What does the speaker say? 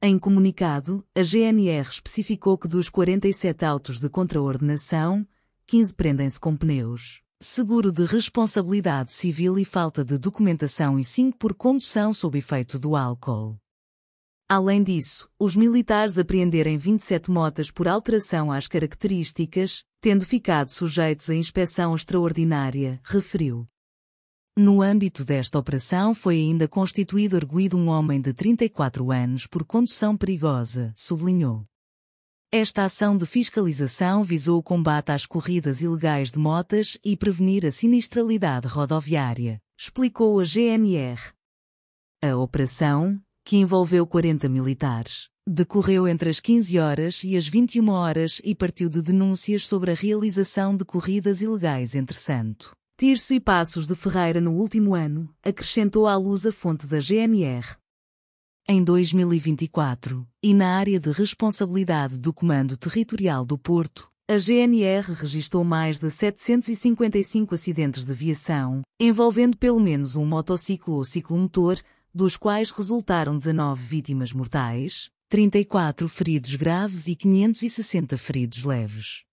Em comunicado, a GNR especificou que dos 47 autos de contraordenação, 15 prendem-se com pneus, seguro de responsabilidade civil e falta de documentação e 5 por condução sob efeito do álcool. Além disso, os militares apreenderem 27 motas por alteração às características, tendo ficado sujeitos a inspeção extraordinária, referiu. No âmbito desta operação foi ainda constituído arguído um homem de 34 anos por condução perigosa, sublinhou. Esta ação de fiscalização visou o combate às corridas ilegais de motas e prevenir a sinistralidade rodoviária, explicou a GNR. A operação, que envolveu 40 militares, decorreu entre as 15 horas e as 21 horas e partiu de denúncias sobre a realização de corridas ilegais entre Santo Tirso e Passos de Ferreira no último ano, acrescentou à luz a fonte da GNR. Em 2024, e na área de responsabilidade do Comando Territorial do Porto, a GNR registrou mais de 755 acidentes de viação, envolvendo pelo menos um motociclo ou ciclomotor, dos quais resultaram 19 vítimas mortais, 34 feridos graves e 560 feridos leves.